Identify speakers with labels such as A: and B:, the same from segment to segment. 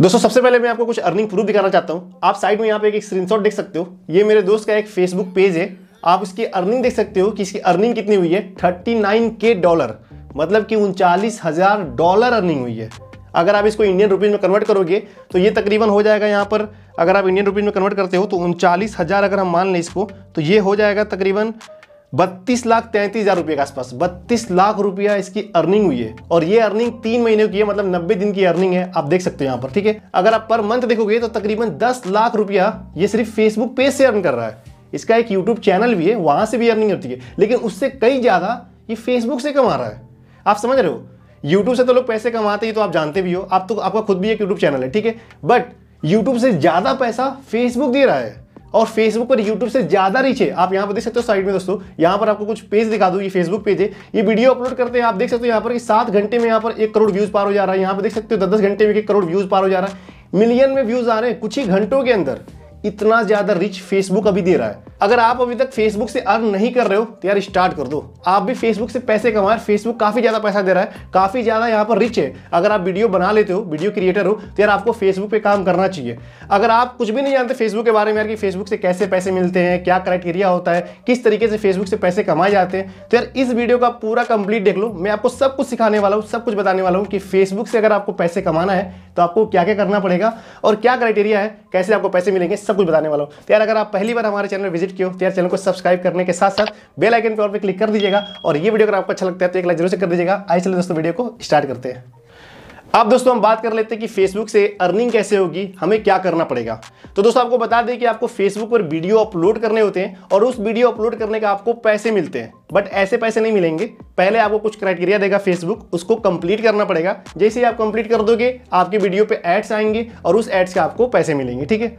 A: दोस्तों सबसे पहले मैं आपको कुछ अर्निंग प्रूफ दिखाना चाहता हूँ आप साइड में यहाँ पे एक, स्क्रीन स्क्रीनशॉट देख सकते हो ये मेरे दोस्त का एक फेसबुक पेज है आप इसकी अर्निंग देख सकते हो कि इसकी अर्निंग कितनी हुई है थर्टी नाइन के डॉलर मतलब कि उनचालीस हज़ार डॉलर अर्निंग हुई है अगर आप इसको इंडियन रुपीज़ में कन्वर्ट करोगे तो ये तकरीबन हो जाएगा यहाँ पर अगर आप इंडियन रुपीज़ में कन्वर्ट करते हो तो उनचालीस हज़ार अगर हम मान लें इसको तो ये हो जाएगा तकरीबन बत्तीस लाख तैंतीस हजार रुपये के आसपास बत्तीस लाख रुपया इसकी अर्निंग हुई है और ये अर्निंग तीन महीने की है मतलब नब्बे दिन की अर्निंग है आप देख सकते हो यहाँ पर ठीक है अगर आप पर मंथ देखोगे तो तकरीबन दस लाख रुपया ये सिर्फ फेसबुक पेज से अर्न कर रहा है इसका एक यूट्यूब चैनल भी है वहां से भी अर्निंग होती है लेकिन उससे कई ज़्यादा ये फेसबुक से कमा रहा है आप समझ रहे हो यूट्यूब से तो लोग पैसे कमाते ही तो आप जानते भी हो आप तो आपका खुद भी एक यूट्यूब चैनल है ठीक है बट यूट्यूब से ज़्यादा पैसा फेसबुक दे रहा है और फेसबुक पर यूट्यूब से ज़्यादा रीच है आप यहाँ पर देख सकते हो साइड में दोस्तों यहाँ पर आपको कुछ पेज दिखा दू ये फेसबुक पेज है ये वीडियो अपलोड करते हैं आप देख सकते हो यहाँ पर सात घंटे में यहाँ पर एक करोड़ व्यूज़ पार हो जा रहा है यहाँ पर देख सकते हो दस दस घंटे में एक करोड़ व्यूज़ पार हो जा रहा है मिलियन में व्यूज़ आ रहे हैं कुछ ही घंटों के अंदर इतना ज़्यादा रिच फेसबुक अभी दे रहा है अगर आप अभी तक फेसबुक से अर्न नहीं कर रहे हो तो यार स्टार्ट कर दो आप भी फेसबुक से पैसे कमा रहे फेसबुक काफ़ी ज़्यादा पैसा दे रहा है काफ़ी ज़्यादा यहाँ पर रिच है अगर आप वीडियो बना लेते हो वीडियो क्रिएटर हो तो यार आपको फेसबुक पे काम करना चाहिए अगर आप कुछ भी नहीं जानते फेसबुक के बारे में यार कि फेसबुक से कैसे पैसे मिलते हैं क्या क्राइटेरिया होता है किस तरीके से फेसबुक से पैसे कमाए जाते हैं तो यार इस वीडियो का पूरा कंप्लीट देख लो मैं आपको सब कुछ सिखाने वाला हूँ सब कुछ बताने वाला हूँ कि फेसबुक से अगर आपको पैसे कमाना है तो आपको क्या क्या करना पड़ेगा और क्या क्राइटेरिया है कैसे आपको पैसे मिलेंगे सब कुछ बताने वाला हूँ तो यार अगर आप पहली बार हमारे चैनल विजिट विजिट किया तो यार चैनल को सब्सक्राइब करने के साथ साथ बेल आइकन पर और भी क्लिक कर दीजिएगा और ये वीडियो अगर आपको अच्छा लगता है तो एक लाइक जरूर से कर दीजिएगा आइए चलिए दोस्तों वीडियो को स्टार्ट करते हैं अब दोस्तों हम बात कर लेते हैं कि फेसबुक से अर्निंग कैसे होगी हमें क्या करना पड़ेगा तो दोस्तों आपको बता दें कि आपको फेसबुक पर वीडियो अपलोड करने होते हैं और उस वीडियो अपलोड करने का आपको पैसे मिलते हैं बट ऐसे पैसे नहीं मिलेंगे पहले आपको कुछ क्राइटेरिया देगा फेसबुक उसको कंप्लीट करना पड़ेगा जैसे ही आप कंप्लीट कर दोगे आपके वीडियो पर एड्स आएंगे और उस एड्स के आपको पैसे मिलेंगे ठीक है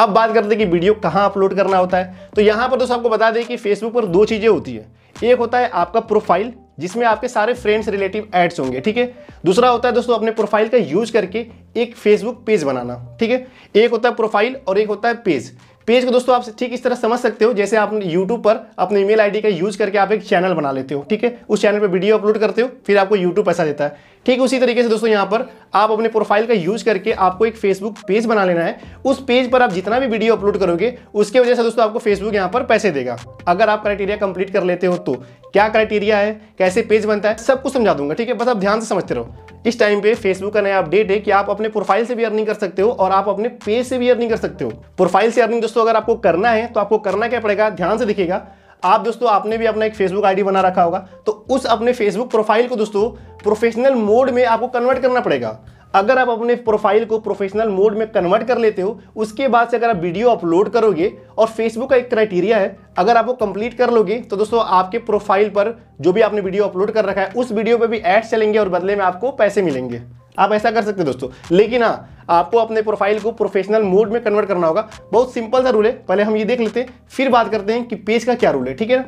A: अब बात करते हैं कि वीडियो कहाँ अपलोड करना होता है तो यहाँ पर दोस्तों आपको बता दें कि फेसबुक पर दो चीज़ें होती हैं एक होता है आपका प्रोफाइल जिसमें आपके सारे फ्रेंड्स रिलेटिव एड्स होंगे ठीक है दूसरा होता है दोस्तों अपने प्रोफाइल का यूज करके एक फेसबुक पेज बनाना ठीक है एक होता है प्रोफाइल और एक होता है पेज पेज को दोस्तों आप ठीक इस तरह समझ सकते हो जैसे आप यूट्यूब पर अपने ईमेल आईडी का यूज करके आप एक चैनल बना लेते हो ठीक है उस चैनल पर वीडियो अपलोड करते हो फिर आपको यूट्यूब पैसा देता है ठीक उसी तरीके से दोस्तों यहां पर आप अपने प्रोफाइल का यूज करके आपको एक फेसबुक पेज बना लेना है उस पेज पर आप जितना भी वीडियो अपलोड करोगे उसके वजह से दोस्तों आपको फेसबुक यहां पर पैसे देगा अगर आप क्राइटेरिया कंप्लीट कर लेते हो तो क्या क्राइटेरिया है कैसे पेज बनता है सब कुछ समझा दूंगा ठीक है बस आप ध्यान से समझते रहो इस टाइम पे फेसबुक का नया अपडेट है कि आप अपने प्रोफाइल से भी अर्निंग कर सकते हो और आप अपने पेज से भी अर्निंग कर सकते हो प्रोफाइल से अर्निंग दोस्तों अगर आपको करना है तो आपको करना क्या पड़ेगा ध्यान से दिखेगा आप दोस्तों आपने भी अपना एक फेसबुक आईडी बना रखा होगा तो उस अपने फेसबुक प्रोफाइल को दोस्तों प्रोफेशनल मोड में आपको कन्वर्ट करना पड़ेगा अगर आप अपने प्रोफाइल को प्रोफेशनल मोड में कन्वर्ट कर लेते हो उसके बाद से अगर आप वीडियो अपलोड करोगे और फेसबुक का एक क्राइटेरिया है अगर आप वो कंप्लीट कर लोगे तो दोस्तों आपके प्रोफाइल पर जो भी आपने वीडियो अपलोड कर रखा है उस वीडियो पर भी एड्स चलेंगे और बदले में आपको पैसे मिलेंगे आप ऐसा कर सकते हो दोस्तों लेकिन हाँ आपको अपने प्रोफाइल को प्रोफेशनल मोड में कन्वर्ट करना होगा बहुत सिंपल सा रूल है पहले हम ये देख लेते हैं फिर बात करते हैं कि पेज का क्या रूल है ठीक है ना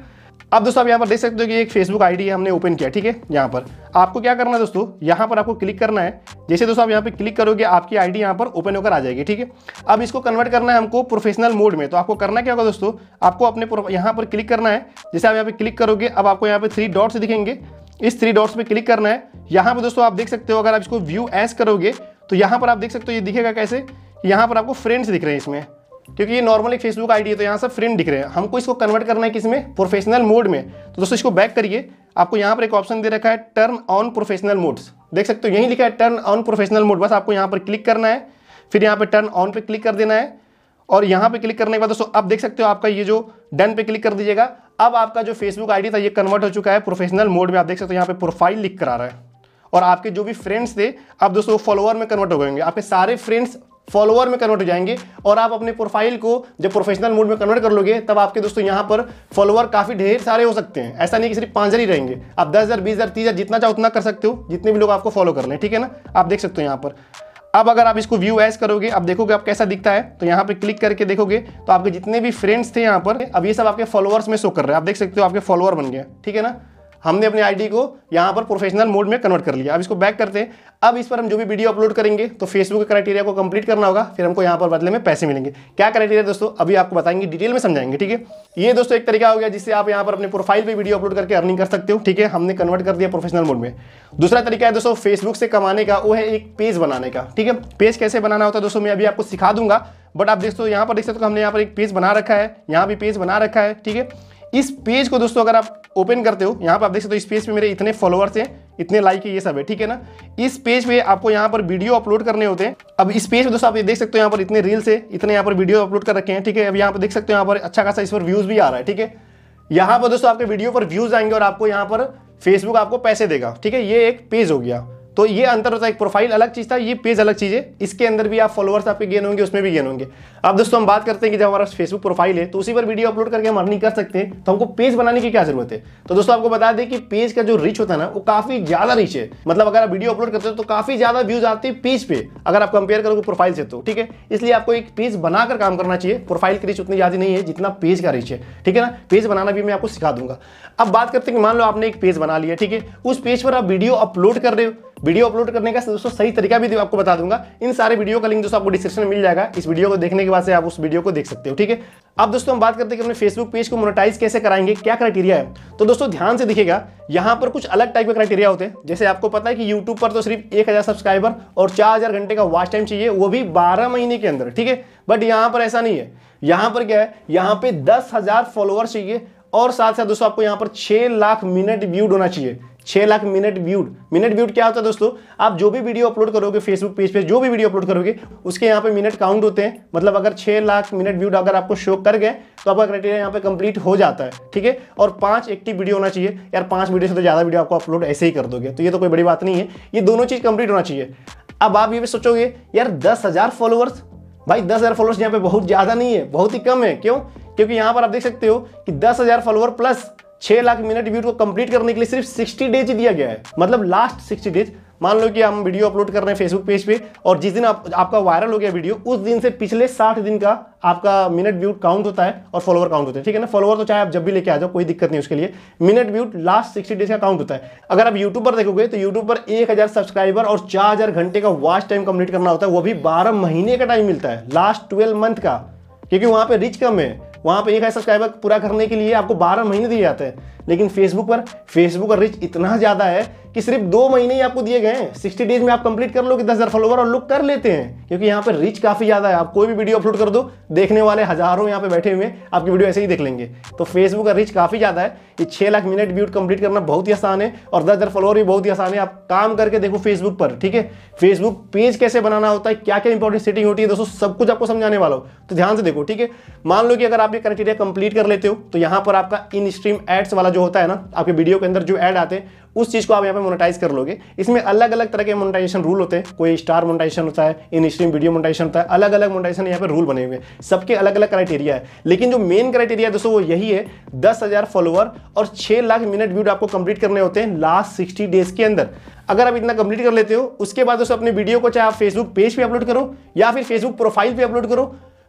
A: अब दोस्तों आप यहाँ पर देख सकते हो कि एक फेसबुक आईडी हमने ओपन किया ठीक है यहाँ पर आपको क्या करना है दोस्तों यहाँ पर आपको क्लिक करना है जैसे दोस्तों आप यहाँ पर क्लिक करोगे आपकी आईडी यहाँ पर ओपन होकर आ जाएगी ठीक है अब इसको कन्वर्ट करना है हमको प्रोफेशनल मोड में तो आपको करना क्या होगा दोस्तों आपको अपने यहाँ पर क्लिक करना है जैसे आप यहाँ पर क्लिक करोगे अब आपको यहाँ पर थ्री डॉट्स दिखेंगे इस थ्री डॉट्स पर क्लिक करना है यहाँ पर दोस्तों आप देख सकते हो अगर आप इसको व्यू एस करोगे तो यहाँ पर आप देख सकते हो ये दिखेगा कैसे यहाँ पर आपको फ्रेंड्स दिख रहे हैं इसमें क्योंकि ये नॉर्मल एक फेसबुक आईडी है तो यहाँ से फ्रेंड दिख रहे हैं हमको इसको कन्वर्ट करना है किसमें प्रोफेशनल मोड में तो दोस्तों इसको बैक करिए आपको यहाँ पर एक ऑप्शन दे रखा है टर्न ऑन प्रोफेशनल मोड्स देख सकते हो यहीं लिखा है टर्न ऑन प्रोफेशनल मोड बस आपको यहाँ पर क्लिक करना है फिर यहाँ पर टर्न ऑन पर क्लिक कर देना है और यहाँ पर क्लिक करने के बाद दोस्तों अब देख सकते हो आपका ये जो डन पे क्लिक कर दीजिएगा अब आपका जो फेसबुक आईडी था ये कन्वर्ट हो चुका है प्रोफेशनल मोड में आप देख सकते हो यहाँ पे प्रोफाइल लिख करा रहा है और आपके जो भी फ्रेंड्स थे अब दोस्तों फॉलोअर में कन्वर्ट हो गएंगे आपके सारे फ्रेंड्स फॉलोअर में कन्वर्ट हो जाएंगे और आप अपने प्रोफाइल को जब प्रोफेशनल मोड में कन्वर्ट कर लोगे तब आपके दोस्तों यहाँ पर फॉलोअर काफ़ी ढेर सारे हो सकते हैं ऐसा नहीं कि सिर्फ पाँच ही रहेंगे आप दस हज़ार बीस हज़ार तीस हज़ार जितना चाहो उतना कर सकते हो जितने भी लोग आपको फॉलो कर लें ठीक है ना आप देख सकते हो यहाँ पर अब अगर आप इसको व्यू एस करोगे आप देखोगे आप कैसा दिखता है तो यहाँ पे क्लिक करके देखोगे तो आपके जितने भी फ्रेंड्स थे यहाँ पर अब ये सब आपके फॉलोअर्स में शो कर रहे हैं आप देख सकते हो आपके फॉलोअर बन गए ठीक है ना हमने अपने आईडी को यहाँ पर प्रोफेशनल मोड में कन्वर्ट कर लिया अब इसको बैक करते हैं अब इस पर हम जो भी वीडियो अपलोड करेंगे तो फेसबुक के क्राइटेरिया को कंप्लीट करना होगा फिर हमको यहाँ पर बदले में पैसे मिलेंगे क्या क्राइटेरिया दोस्तों अभी आपको बताएंगे डिटेल में समझाएंगे ठीक है ये दोस्तों एक तरीका हो गया जिससे आप यहाँ पर अपने प्रोफाइल पर वीडियो अपलोड करके अर्निंग कर सकते हो ठीक है हमने कन्वर्ट कर दिया प्रोफेशनल मोड में दूसरा तरीका है दोस्तों फेसबुक से कमाने का वो है एक पेज बनाने का ठीक है पेज कैसे बनाना होता है दोस्तों मैं अभी आपको सिखा दूंगा बट आप दोस्तों यहाँ पर देख सकते हो हमने यहाँ पर एक पेज बना रखा है यहाँ भी पेज बना रखा है ठीक है इस पेज को दोस्तों अगर आप ओपन करते हो यहाँ पर आप देख सकते हो इस पेज पे मेरे इतने फॉलोअर्स हैं इतने लाइक है ये सब है ठीक है ना इस पेज पे आपको यहाँ पर वीडियो अपलोड करने होते हैं अब इस पेज पे दोस्तों आप ये देख सकते हो यहाँ पर इतने रील्स है इतने यहाँ पर वीडियो अपलोड कर रखे हैं ठीक है अब यहाँ पर देख सकते हो यहाँ पर अच्छा खासा इस पर व्यूज़ भी आ रहा है ठीक है यहाँ पर दोस्तों आपके वीडियो पर व्यूज़ आएंगे और आपको यहाँ पर फेसबुक आपको पैसे देगा ठीक है ये एक पेज हो गया तो ये अंतर होता है एक प्रोफाइल अलग चीज़ था ये पेज अलग चीज़ है इसके अंदर भी आप फॉलोअर्स आपके गेन होंगे उसमें भी गेन होंगे अब दोस्तों हम बात करते हैं कि जब हमारा फेसबुक प्रोफाइल है तो उसी पर वीडियो अपलोड करके हम अर्निंग कर सकते हैं तो हमको पेज बनाने की क्या जरूरत है तो दोस्तों आपको बता दें कि पेज का जो रीच होता है ना वो काफ़ी ज़्यादा रीच है मतलब अगर आप वीडियो अपलोड करते हो तो काफ़ी ज़्यादा व्यूज आते हैं पेज पे अगर आप कंपेयर करोगे प्रोफाइल से तो ठीक है इसलिए आपको एक पेज बनाकर काम करना चाहिए प्रोफाइल की रीच उतनी ज़्यादा नहीं है जितना पेज का रीच है ठीक है ना पेज बनाना भी मैं आपको सिखा दूंगा अब बात करते हैं कि मान लो आपने एक पेज बना लिया ठीक है उस पेज पर आप वीडियो अपलोड कर रहे हो वीडियो अपलोड करने का दोस्तों सही तरीका भी आपको बता दूंगा इन सारे वीडियो का लिंक दोस्तों आपको डिस्क्रिप्शन में मिल जाएगा इस वीडियो को देखने के बाद से आप उस वीडियो को देख सकते हो ठीक है अब दोस्तों हम बात करते हैं कि अपने फेसबुक पेज को मोनेटाइज कैसे कराएंगे क्या क्राइटेरिया है तो दोस्तों ध्यान से दिखेगा यहाँ पर कुछ अलग टाइप के क्राइटेरिया होते हैं जैसे आपको पता है कि यूट्यूब पर तो सिर्फ एक हज़ार सब्सक्राइबर और चार हज़ार घंटे का वॉच टाइम चाहिए वो भी बारह महीने के अंदर ठीक है बट यहाँ पर ऐसा नहीं है यहाँ पर क्या है यहाँ पे दस हज़ार फॉलोअर चाहिए और साथ साथ दोस्तों आपको यहाँ पर छह लाख मिनट व्यूड होना चाहिए छह lakh minute viewed minute viewed क्या होता है दोस्तों आप जो भी वीडियो अपलोड करोगे फेसबुक पेज पे जो भी वीडियो अपलोड करोगे उसके यहाँ पे मिनट काउंट होते हैं मतलब अगर छह लाख मिनट व्यूड अगर आपको शो कर गए तो आपका क्राइटेरिया यहाँ पे कंप्लीट हो जाता है ठीक है और पांच एक्टिव वीडियो होना चाहिए यार पांच वीडियो से तो ज्यादा वीडियो आपको अपलोड ऐसे ही कर दोगे तो ये तो कोई बड़ी बात नहीं है ये दोनों चीज कंप्लीट होना चाहिए अब आप ये भी सोचोगे यार दस हजार फॉलोअर्स भाई दस हजार फॉलोअर्स यहाँ पे बहुत ज्यादा नहीं है बहुत ही कम है क्यों क्योंकि यहाँ पर आप देख सकते हो कि दस हजार फॉलोअर प्लस छह लाख मिनट व्यूज को कंप्लीट करने के लिए सिर्फ सिक्सटी डेज दिया गया है मतलब लास्ट सिक्सटी डेज मान लो कि हम वीडियो अपलोड कर रहे हैं फेसबुक पेज पे और जिस दिन आप, आपका वायरल हो गया वीडियो उस दिन से पिछले साठ दिन का आपका मिनट व्यूट काउंट होता है और फॉलोवर काउंट होता है ठीक है ना फॉलोवर तो चाहे आप जब भी लेके आ जाओ कोई दिक्कत नहीं उसके लिए minute viewed last sixty days का काउंट होता है अगर आप यूट्यूब पर देखोगे तो यूट्यूब पर एक हज़ार सब्सक्राइबर और चार हज़ार घंटे का वॉच टाइम कंप्लीट करना होता है वो भी बारह महीने का टाइम मिलता है लास्ट ट्वेल्व मंथ का क्योंकि वहाँ पर रिच कम है वहां पे एक है सब्सक्राइबर पूरा करने के लिए आपको बारह महीने दिए जाते हैं लेकिन फेसबुक पर फेसबुक का रिच इतना ज़्यादा है कि सिर्फ दो महीने ही आपको दिए गए हैं सिक्सटी डेज में आप कंप्लीट कर लोगे दस हज़ार फॉलोवर और लुक कर लेते हैं क्योंकि यहाँ पर रिच काफ़ी ज़्यादा है आप कोई भी वीडियो अपलोड कर दो देखने वाले हज़ारों यहाँ पे बैठे हुए हैं आपकी वीडियो ऐसे ही देख लेंगे तो फेसबुक का रिच काफ़ी ज़्यादा है ये छह लाख मिनट व्यूट कंप्लीट करना बहुत ही आसान है और दस हज़ार फॉलोअर भी बहुत ही आसान है आप काम करके देखो फेसबुक पर ठीक है फेसबुक पेज कैसे बनाना होता है क्या क्या इंपॉर्टेंट सेटिंग होती है दोस्तों सब कुछ आपको समझाने वाला हो तो ध्यान से देखो ठीक है मान लो कि अगर आप ये क्राइटेरिया कंप्लीट कर लेते हो तो यहाँ पर आपका इन स्ट्रीम एड्स वाला जो जो होता है ना आपके वीडियो के अंदर जो एड आते हैं उस चीज़ को आप यहाँ पे मोनेटाइज कर लोगे इसमें अलग अलग तरह के मोनेटाइजेशन रूल होते हैं कोई स्टार मोनेटाइजेशन होता है इन स्ट्रीम वीडियो मोनेटाइजेशन होता है अलग अलग मोनेटाइजेशन यहाँ पे रूल बने हुए हैं सबके अलग अलग क्राइटेरिया है लेकिन जो मेन क्राइटेरिया दोस्तों वो यही है दस हज़ार फॉलोअर और छह लाख मिनट व्यूड आपको कंप्लीट करने होते हैं लास्ट सिक्सटी डेज के अंदर अगर आप इतना कंप्लीट कर लेते हो उसके बाद दोस्तों अपने वीडियो को चाहे आप फेसबुक पेज पर अपलोड करो या फिर फेसबुक प्रोफाइल पर अपलोड करो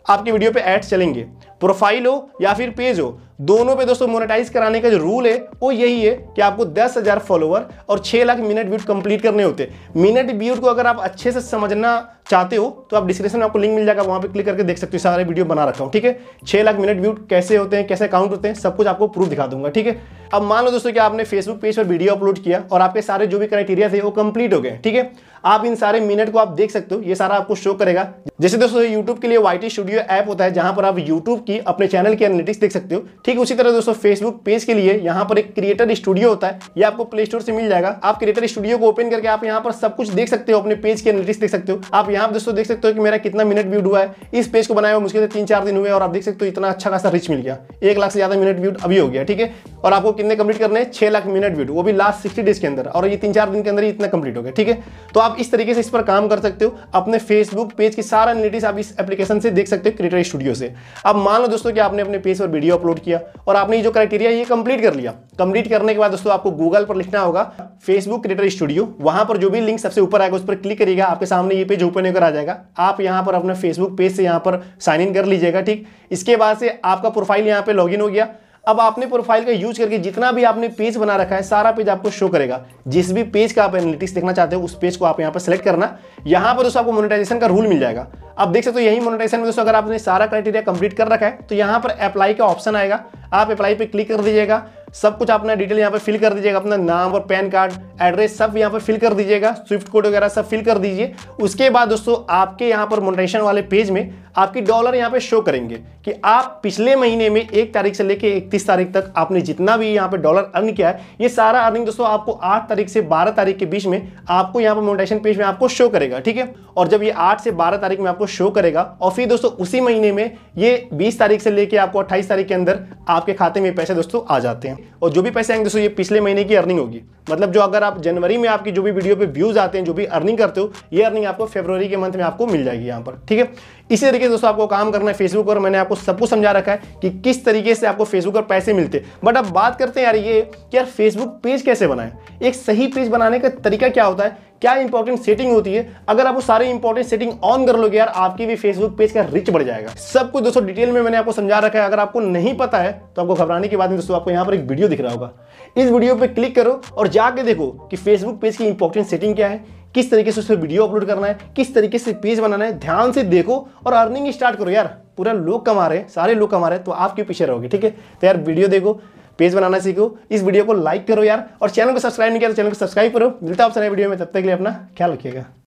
A: आपकी वीडियो पे एड्स चलेंगे प्रोफाइल हो या फिर पेज हो दोनों पे दोस्तों मोनेटाइज कराने का जो रूल है वो यही है कि आपको दस हजार फॉलोअर और छह लाख मिनट व्यूट कंप्लीट करने होते मिनट व्यूट को अगर आप अच्छे से समझना चाहते हो तो आप डिस्क्रिप्शन में आपको लिंक मिल जाएगा वहां पे क्लिक करके देख सकते हो सारे वीडियो बना रखा हूँ ठीक है छह लाख मिनट व्यूट कैसे होते हैं कैसे काउंट होते हैं सब कुछ आपको प्रूफ दिखा दूंगा ठीक है अब मान लो दोस्तों कि आपने फेसबुक पेज पर वीडियो अपलोड किया और आपके सारे जो भी क्राइटेरिया थे वो कंप्लीट हो गए ठीक है आप इन सारे मिनट को आप देख सकते हो ये सारा आपको शो करेगा जैसे दोस्तों यूट्यूब के लिए वाई स्टूडियो ऐप होता है जहां पर आप यूट्यूब की अपने चैनल की एनालिटिक्स देख सकते हो ठीक उसी तरह दोस्तों फेसबुक पेज के लिए यहाँ पर एक क्रिएटर स्टूडियो होता है ये आपको प्ले स्टोर से मिल जाएगा आप क्रिएटर स्टूडियो को ओपन करके आप यहाँ पर सब कुछ देख सकते हो अपने पेज के एनालिटिक्स देख सकते हो आप यहाँ दोस्तों देख सकते हो कि मेरा कितना मिनट व्यूड हुआ है इस पेज को बनाए हुए मुश्किल से तीन चार दिन हुए और आप देख सकते हो इतना अच्छा खासा रिच मिल गया एक लाख से ज्यादा मिनट व्यूड अभी हो गया ठीक है और आपको कितने कंप्लीट करने छह लाख मिनट व्यूड वो भी लास्ट सिक्सटी डेज के अंदर और ये तीन चार दिन के अंदर ही इतना कंप्लीट हो गया ठीक है तो आप इस तरीके से इस पर काम कर सकते हो अपने फेसबुक पेज की सारा एनालिटिक्स आप इस एप्लीकेशन से देख सकते हो क्रिएटर स्टूडियो से अब मान लो दोस्तों कि आपने अपने पेज पर वीडियो अपलोड किया लिया और आपने ये जो क्राइटेरिया ये कंप्लीट कर लिया कंप्लीट करने के बाद दोस्तों आपको गूगल पर लिखना होगा फेसबुक क्रिएटर स्टूडियो वहां पर जो भी लिंक सबसे ऊपर आएगा उस पर क्लिक करिएगा आपके सामने ये पेज ओपन होकर आ जाएगा आप यहाँ पर अपने फेसबुक पेज से यहाँ पर साइन इन कर लीजिएगा ठीक इसके बाद से आपका प्रोफाइल यहाँ पर लॉग हो गया अब आपने प्रोफाइल का यूज करके जितना भी आपने पेज बना रखा है सारा पेज आपको शो करेगा जिस भी पेज का आप एनालिटिक्स देखना चाहते हो उस पेज को आप यहाँ पर सेलेक्ट करना यहाँ पर दोस्तों आपको मोनेटाइजेशन का रूल मिल जाएगा आप देख सकते हो यही मोनेटाइजेशन में दोस्तों अगर आपने सारा क्राइटेरिया कंप्लीट कर रखा है तो यहाँ पर अप्लाई का ऑप्शन आएगा आप अप्लाई पर क्लिक कर दीजिएगा सब कुछ अपना डिटेल यहाँ पर फिल कर दीजिएगा अपना नाम और पैन कार्ड एड्रेस सब यहाँ पर फिल कर दीजिएगा स्विफ्ट कोड वगैरह सब फिल कर दीजिए उसके बाद दोस्तों आपके यहाँ पर मोनिटेशन वाले पेज में आपकी डॉलर यहाँ पे शो करेंगे कि आप पिछले महीने में एक तारीख से लेकर इकतीस तारीख तक आपने जितना भी यहाँ पे डॉलर अर्न किया है ये सारा अर्निंग दोस्तों आपको आठ तारीख से बारह तारीख के बीच में आपको यहाँ पे मोनेटाइजेशन पेज में आपको शो करेगा ठीक है और जब ये आठ से बारह तारीख में आपको शो करेगा और फिर दोस्तों उसी महीने में ये बीस तारीख से लेकर आपको अट्ठाईस तारीख के अंदर आपके खाते में पैसे दोस्तों आ जाते हैं और जो भी पैसे आएंगे दोस्तों ये पिछले महीने की अर्निंग होगी मतलब जो अगर आप जनवरी में आपकी जो भी वीडियो पे व्यूज आते हैं जो भी अर्निंग करते हो ये अर्निंग आपको फेबर के मंथ में आपको मिल जाएगी यहाँ पर ठीक है इसी तरीके से दोस्तों आपको काम करना है फेसबुक पर मैंने आपको सब कुछ समझा रखा है कि किस तरीके से आपको फेसबुक पर पैसे मिलते बट अब बात करते हैं यार ये कि यार फेसबुक पेज कैसे बनाएं एक सही पेज बनाने का तरीका क्या होता है क्या इंपॉर्टेंट सेटिंग होती है अगर आप वो सारे इंपॉर्टेंट सेटिंग ऑन कर लोगे यार आपकी भी फेसबुक पेज का रिच बढ़ जाएगा सब कुछ दोस्तों डिटेल में मैंने आपको समझा रखा है अगर आपको नहीं पता है तो आपको घबराने की बात नहीं दोस्तों आपको यहाँ पर एक वीडियो दिख रहा होगा इस वीडियो पर क्लिक करो और जाके देखो कि फेसबुक पेज की इंपॉर्टेंट सेटिंग क्या है किस तरीके से उसमें वीडियो अपलोड करना है किस तरीके से पेज बनाना है ध्यान से देखो और अर्निंग स्टार्ट करो यार पूरा लोग कमा रहे हैं सारे लोग कमा रहे हैं तो आप क्यों पीछे रहोगे ठीक है तो यार वीडियो देखो पेज बनाना सीखो इस वीडियो को लाइक करो यार और चैनल को सब्सक्राइब नहीं किया तो चैनल को सब्सक्राइब करो मिलता है आपसे नए वीडियो में तब तक के लिए अपना ख्याल रखिएगा